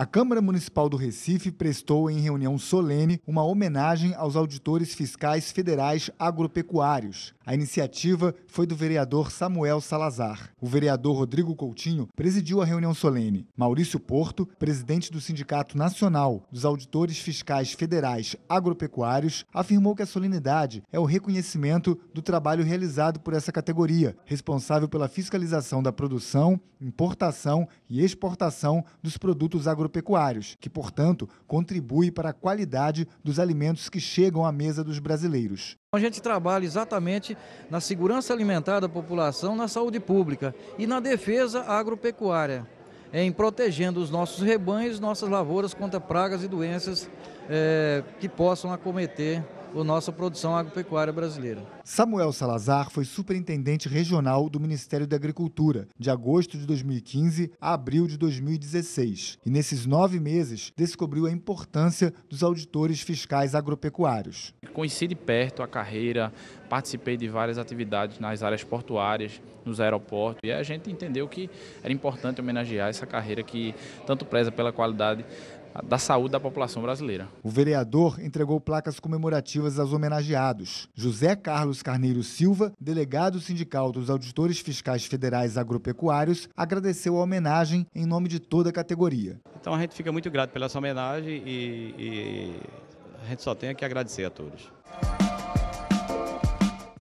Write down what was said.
A Câmara Municipal do Recife prestou em reunião solene uma homenagem aos auditores fiscais federais agropecuários. A iniciativa foi do vereador Samuel Salazar. O vereador Rodrigo Coutinho presidiu a reunião solene. Maurício Porto, presidente do Sindicato Nacional dos Auditores Fiscais Federais Agropecuários, afirmou que a solenidade é o reconhecimento do trabalho realizado por essa categoria, responsável pela fiscalização da produção, importação e exportação dos produtos agropecuários agropecuários, que, portanto, contribui para a qualidade dos alimentos que chegam à mesa dos brasileiros. A gente trabalha exatamente na segurança alimentar da população, na saúde pública e na defesa agropecuária, em protegendo os nossos rebanhos, nossas lavouras contra pragas e doenças é, que possam acometer a nossa produção agropecuária brasileira. Samuel Salazar foi superintendente regional do Ministério da Agricultura, de agosto de 2015 a abril de 2016. E nesses nove meses, descobriu a importância dos auditores fiscais agropecuários. Conheci de perto a carreira, participei de várias atividades nas áreas portuárias, nos aeroportos, e a gente entendeu que era importante homenagear essa carreira que tanto preza pela qualidade da saúde da população brasileira. O vereador entregou placas comemorativas aos homenageados. José Carlos Carneiro Silva, delegado sindical dos auditores fiscais federais agropecuários, agradeceu a homenagem em nome de toda a categoria. Então a gente fica muito grato pela essa homenagem e, e a gente só tem que agradecer a todos.